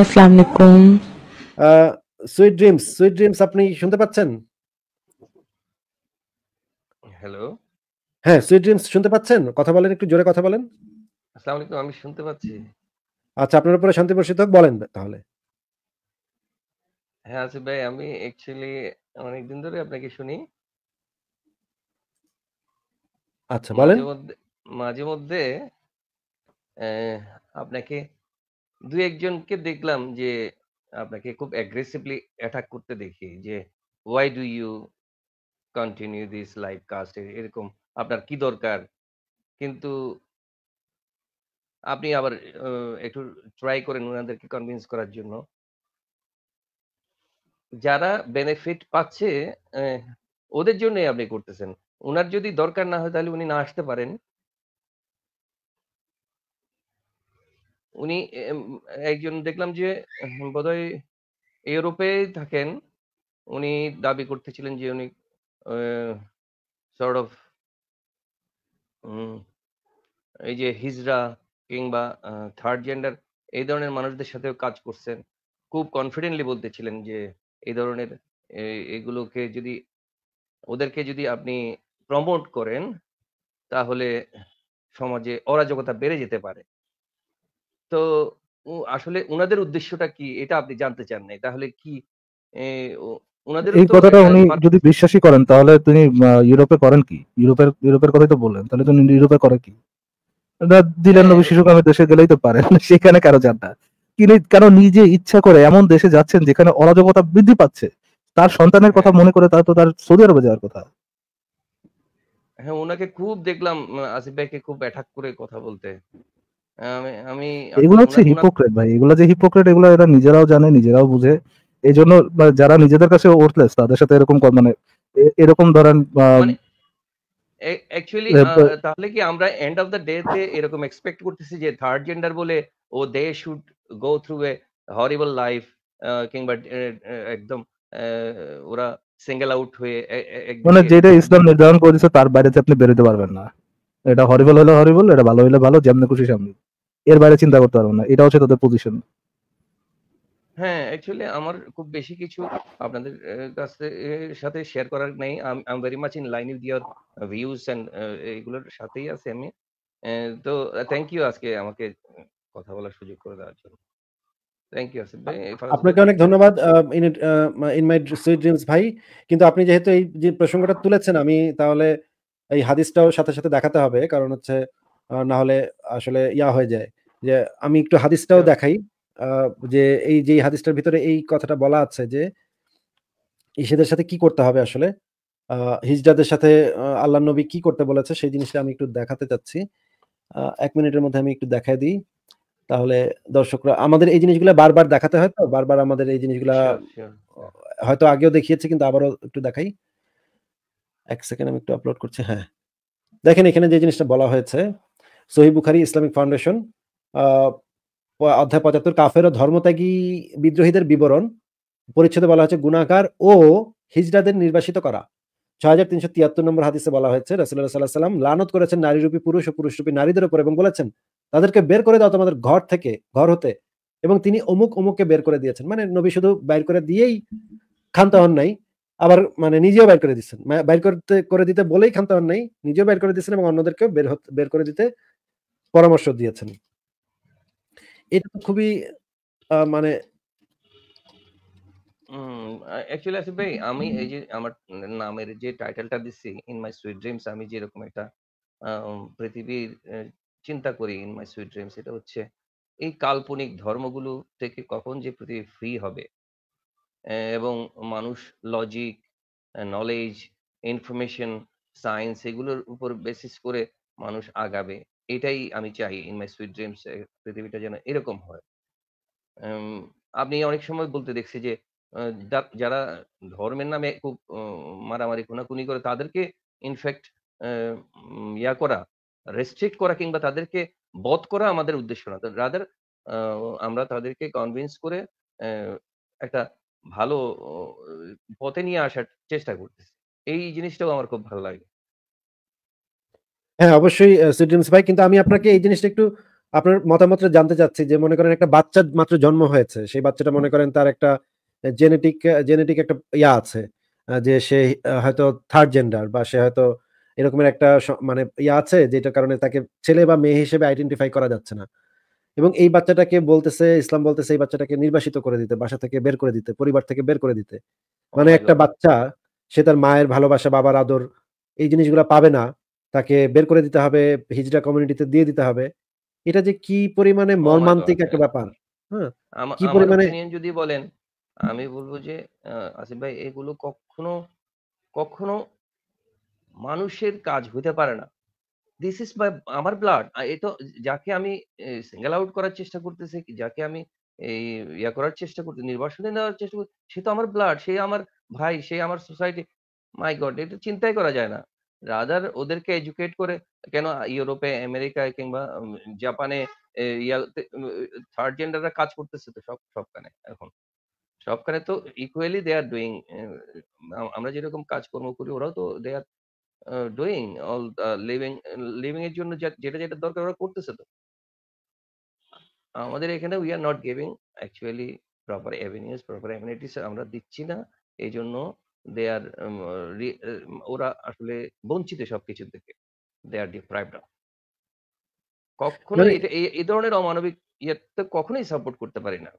আসসালামু আলাইকুম sweet dreams sweet dreams আপনি শুনতে পাচ্ছেন হ্যালো হ্যাঁ সুইট ড্রিমস শুনতে পাচ্ছেন কথা বলেন একটু জোরে কথা বলেন আসসালামু আলাইকুম আমি শুনতে পাচ্ছি আচ্ছা আপনার উপরে শান্তি বর্ষিত বলেন তাহলে হ্যাঁ আসিফ আচ্ছা ভাই আমি অ্যাকচুয়ালি অনেকদিন ধরে আপনাকে শুনি আচ্ছা বলেন মাঝে মধ্যে আপনাকে দু একজনকে দেখলাম যে আপনাকে খুব অ্যাগ্রেসিভলি অ্যাটাক করতে দেখি যে why do you continue this live cast এরকম আপনার কি দরকার কিন্তু আপনি আবার একটু ট্রাই করেন ওনাদেরকে কনভিন্স করার জন্য যারা বেনিফিট পাচ্ছে ওদের জন্যই আপনি করতেছেন ওনার যদি দরকার না হয় তাহলে উনি না আসতে পারেন উনি একজন দেখলাম যে বোধহয় ইউরোপে থাকেন উনি দাবি করতেছিলেন যে উনি সর্ট অফ এই যে হিজরা কিংবা থার্ড জেন্ডার এই ধরনের মানুষদের সাথেও কাজ করছেন খুব কনফিডেন্টলি বলতেছিলেন যে এই ধরনের এগুলোকে যদি ওদেরকে যদি আপনি প্রমোট করেন তাহলে সমাজে অরাজকতা বেড়ে যেতে পারে তো আসলে ওনাদের উদ্দেশ্যটা কি এটা আপনি জানতে চান না তাহলে কি ওনাদের এই কথাটা উনি যদি বিশ্বাসই করেন তাহলে তিনি ইউরোপে করেন কি ইউরোপের ইউরোপের কথাই তো বললেন তাহলে তিনি ইউরোপে করে কি দিলেন হ্যাঁ। নবী শিশু আমি দেশে গেলেই তো পারেন সেখানে কারো যান না তিনি কেন নিজে ইচ্ছা করে এমন দেশে যাচ্ছেন যেখানে অরাজকতা বৃদ্ধি পাচ্ছে তার সন্তানের কথা হ্যাঁ। মনে করে তার তো তার সৌদি আরবে যাওয়ার কথা হ্যাঁ ওনাকে খুব দেখলাম আসিফ ভাইকে খুব অ্যাটাক করে কথা বলতে আমি এগুলো হচ্ছে হিপোক্রেট ভাই এগুলো যে হিপোক্রেট এগুলো এরা নিজেরাও জানে নিজেরাও বুঝে এই জন্য যারা নিজেদের কাছে ওর্থলেস তাদের সাথে এরকম মানে এরকম ধরেন অ্যাকচুয়ালি মানে তাহলে কি আমরা এন্ড অফ দ্য ডে তে এরকম এক্সপেক্ট করতেছি যে থার্ড জেন্ডার বলে ও they should go through a horrible life কিংবা একদম ওরা সিঙ্গেল আউট হয়ে মানে যেটা ইসলাম নির্ধারণ করেছে তার বাইরে আপনি বেরোতে পারবেন না এটা হরিবল হলে হরিবল এটা ভালো হলে ভালো যেমন খুশি সামনে এর বাইরে চিন্তা করতে পারবো না এটা হচ্ছে তাদের পজিশন হ্যাঁ অ্যাকচুয়ালি আমার খুব বেশি কিছু আপনাদের কাছে সাথে শেয়ার করার নেই I very much in line with their views and এগুলোর সাথেই আছে আমি তো থ্যাংক ইউ আজকে আমাকে কথা বলার সুযোগ করে দেওয়ার জন্য থ্যাংক ইউ আসিফ ভাই আপনাকে অনেক ধন্যবাদ ইন মাই সুইট ড্রিমস ভাই কিন্তু আপনি যেহেতু এই যে প্রসঙ্গটা তুলেছেন আমি তাহলে এই হাদিসটাও সাথে সাথে দেখাতে হবে কারণ হচ্ছে না হলে আসলে ইয়া হয়ে যায় যে আমি একটু হাদিসটাও আচ্ছা। দেখাই যে এই যে হাদিসটার ভিতরে এই কথাটা বলা আছে যে ঈশেদের সাথে কি করতে হবে আসলে হিজরাদের সাথে আল্লাহ নবী কি করতে বলেছে সেই জিনিসটা আমি একটু দেখাতে চাচ্ছি এক মিনিটের মধ্যে আমি একটু দেখাই দিই তাহলে দর্শকরা আমাদের এই জিনিসগুলো বারবার দেখাতে হয় তো বারবার আমাদের এই জিনিসগুলা হয়তো আগেও দেখিয়েছে কিন্তু আবারও একটু দেখাই এক সেকেন্ড আমি একটু আপলোড করছি হ্যাঁ দেখেন এখানে যে জিনিসটা বলা হয়েছে সহি বুখারি ইসলামিক ফাউন্ডেশন অধ্যায় পঁচাত্তর কাফের ও ধর্মত্যাগী বিদ্রোহীদের বিবরণ পরিচ্ছদে বলা হয়েছে গুণাকার ও হিজড়াদের নির্বাসিত করা ছয় হাজার তিনশো তিয়াত্তর নম্বর হাদিসে বলা হয়েছে সাল্লাহ সাল্লাম লানত করেছেন নারীরূপী পুরুষ ও পুরুষরূপী নারীদের উপর এবং বলেছেন তাদেরকে বের করে দাও তোমাদের ঘর থেকে ঘর হতে এবং তিনি অমুক অমুককে বের করে দিয়েছেন মানে নবী শুধু বাইর করে দিয়েই ক্ষান্ত হন নাই আবার মানে নিজেও বের করে দিচ্ছেন বাইর করতে করে দিতে বলেই ক্ষান্ত হন নাই নিজেও বের করে দিচ্ছেন এবং অন্যদেরকেও বের বের করে দিতে পরামর্শ দিয়েছেন এটা তো খুবই মানে অ্যাকচুয়ালি আসিফ ভাই আমি এই যে আমার নামের যে টাইটেলটা দিচ্ছি ইন মাই সুইট ড্রিমস আমি যেরকম একটা পৃথিবীর চিন্তা করি ইন মাই সুইট ড্রিমস এটা হচ্ছে এই কাল্পনিক ধর্মগুলো থেকে কখন যে পৃথিবী ফ্রি হবে এবং মানুষ লজিক নলেজ ইনফরমেশন সায়েন্স এগুলোর উপর বেসিস করে মানুষ আগাবে এটাই আমি চাই ইন মাই সুইট ড্রিমস পৃথিবীটা যেন এরকম হয় আপনি অনেক সময় বলতে দেখছি যে যারা ধর্মের নামে খুব মারামারি খুনাখুনি করে তাদেরকে ইনফ্যাক্ট ইয়া করা রেস্ট্রিক্ট করা কিংবা তাদেরকে বধ করা আমাদের উদ্দেশ্য না রাদার আমরা তাদেরকে কনভিন্স করে একটা ভালো পথে নিয়ে আসার চেষ্টা করতেছি এই জিনিসটাও আমার খুব ভালো লাগে হ্যাঁ অবশ্যই সুইডেমস ভাই কিন্তু আমি আপনাকে এই জিনিসটা একটু আপনার মতামত জানতে চাচ্ছি যে মনে করেন একটা বাচ্চা মাত্র জন্ম হয়েছে সেই বাচ্চাটা মনে করেন তার একটা জেনেটিক জেনেটিক একটা ইয়া আছে যে সে হয়তো থার্ড জেন্ডার বা সে হয়তো এরকমের একটা মানে ইয়া আছে যেটার কারণে তাকে ছেলে বা মেয়ে হিসেবে আইডেন্টিফাই করা যাচ্ছে না এবং এই বাচ্চাটাকে বলতেছে ইসলাম বলতেছে এই বাচ্চাটাকে নির্বাসিত করে দিতে বাসা থেকে বের করে দিতে পরিবার থেকে বের করে দিতে মানে একটা বাচ্চা সে তার মায়ের ভালোবাসা বাবার আদর এই জিনিসগুলো পাবে না তাকে বের করে দিতে হবে হিজড়া কমিউনিটিতে দিয়ে দিতে হবে এটা যে কি পরিমানে oh মর্মান্তিক একটা ব্যাপার হ্যাঁ কি পরিমানে যদি বলেন আমি বলবো যে আসিফ ভাই এগুলো কখনো কখনো মানুষের কাজ হতে পারে না দিস ইজ মাই আমার ব্লাড এ তো যাকে আমি সিঙ্গেল আউট করার চেষ্টা করতেছি যাকে আমি এই ইয়া করার চেষ্টা করতে নির্বাসনে নেওয়ার চেষ্টা করতে সে তো আমার ব্লাড সে আমার ভাই সে আমার সোসাইটি মাই গড এটা চিন্তাই করা যায় না রাদার ওদেরকে এডুকেট করে কেন ইউরোপে আমেরিকায় কিংবা জাপানে থার্ড জেন্ডাররা কাজ করতেছে তো সব সবখানে এখন সবখানে তো ইকুয়ালি দে আর ডুইং আমরা যেরকম কাজকর্ম করি ওরাও তো they are doing all living living এর জন্য যেটা যেটা দরকার ওরা করতেছে তো আমাদের এখানে we are not giving actually proper avenues proper amenities আমরা দিচ্ছি না এই জন্য দে আর um, uh, um, ওরা আসলে বঞ্চিত থেকে দে আর ডিপ্রাইভড এই ধরনের অমানবিক কখনোই সাপোর্ট করতে পারি না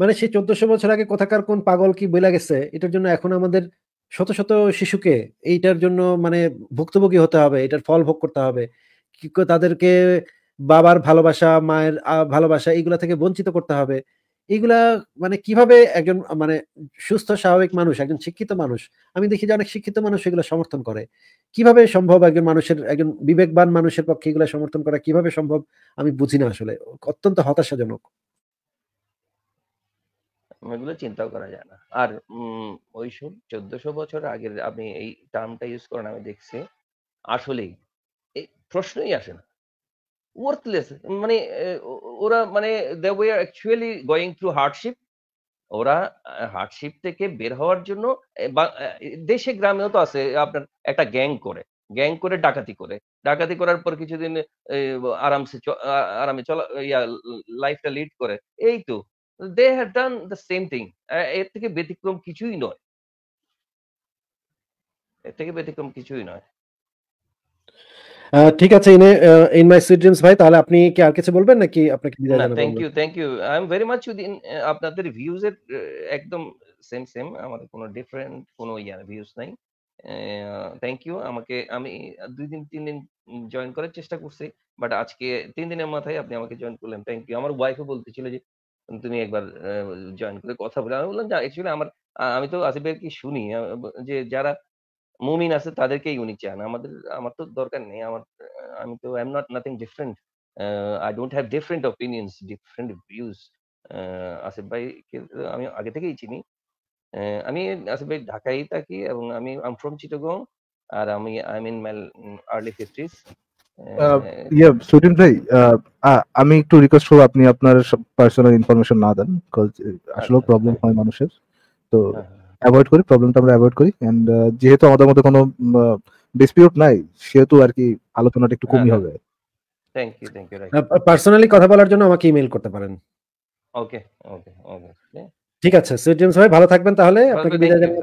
মানে চোদ্দশো বছর আগে কোথাকার কোন পাগল কি বইলা গেছে এটার জন্য এখন আমাদের শত শত শিশুকে এইটার জন্য মানে ভুক্তভোগী হতে হবে এটার ফল ভোগ করতে হবে তাদেরকে বাবার ভালোবাসা মায়ের ভালোবাসা এইগুলা থেকে বঞ্চিত করতে হবে এইগুলা মানে কিভাবে একজন মানে সুস্থ স্বাভাবিক মানুষ একজন শিক্ষিত মানুষ আমি দেখি যে অনেক শিক্ষিত মানুষ এগুলো সমর্থন করে কিভাবে সম্ভব একজন মানুষের একজন বিবেকবান মানুষের পক্ষে এগুলো সমর্থন করা কিভাবে সম্ভব আমি বুঝি না আসলে অত্যন্ত হতাশাজনক এগুলো চিন্তাও করা যায় না আর ওই সব চোদ্দশো বছর আগের আপনি এই টার্মটা ইউজ করেন আমি দেখছি আসলেই এই প্রশ্নই আসে না ওয়ার্থলেস মানে ওরা মানে they were actually going through hardship ওরা হার্ডশিপ থেকে বের হওয়ার জন্য দেশে গ্রামেও তো আছে আপনার একটা গ্যাং করে গ্যাং করে ডাকাতি করে ডাকাতি করার পর কিছুদিন আরামসে আরামে চলা ইয়া লাইফটা লিড করে এই তো they have done the same thing এর থেকে ব্যতিক্রম কিছুই নয় এর থেকে ব্যতিক্রম কিছুই নয় ঠিক আছে ইনে ইন মাই সুইট ড্রিমস ভাই তাহলে আপনি কি আর কিছু বলবেন নাকি আপনাকে বিদায় জানাবো thank you thank you I am very much within আপনাদের ভিউজ এর একদম সেম সেম আমাদের কোনো ডিফারেন্ট কোনো ইয়ার ভিউজ নাই থ্যাংক ইউ আমাকে আমি দুই দিন তিন দিন জয়েন করার চেষ্টা করছি বাট আজকে তিন দিনের মাথায় আপনি আমাকে জয়েন করলেন থ্যাংক ইউ আমার ওয়াইফও বলতেছিল যে তুমি একবার জয়েন করে কথা বলে আমি বললাম যে অ্যাকচুয়ালি আমার আমি তো আসিফের কি শুনি যে যারা মুমিন আছে তাদেরকেই উনি চান আমাদের আমার তো দরকার নেই আমার আমি তো I am not nothing different I don't have different opinions different views Asif ভাই আমি আগে থেকেই চিনি আমি আসিফ ভাই ঢাকায় থাকি এবং আমি আম ফ্রম চিটাগং আর আমি I mean my early fifties yeah Sudin ভাই আমি একটু রিকোয়েস্ট করব আপনি আপনার পার্সোনাল ইনফরমেশন না দেন আসলে প্রবলেম আচ্ছা, আচ্ছা। হয় মানুষের তো হ্যাঁ, হ্যাঁ। অ্যাভয়েড করি প্রবলেমটা আমরা অ্যাভয়েড করি এন্ড uh, যেহেতু আমাদের মধ্যে কোনো ডিসপিউট নাই সেহেতু আর কি আলোচনাটা একটু কমই হ্যাঁ, হবে thank you thank you personally কথা বলার জন্য আমাকে ইমেল করতে পারেন ওকে ওকে ওকে ঠিক আছে সুইট জেমস ভাই ভালো থাকবেন তাহলে আপনাকে বিদায় জানাই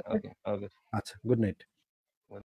আচ্ছা গুড নাইট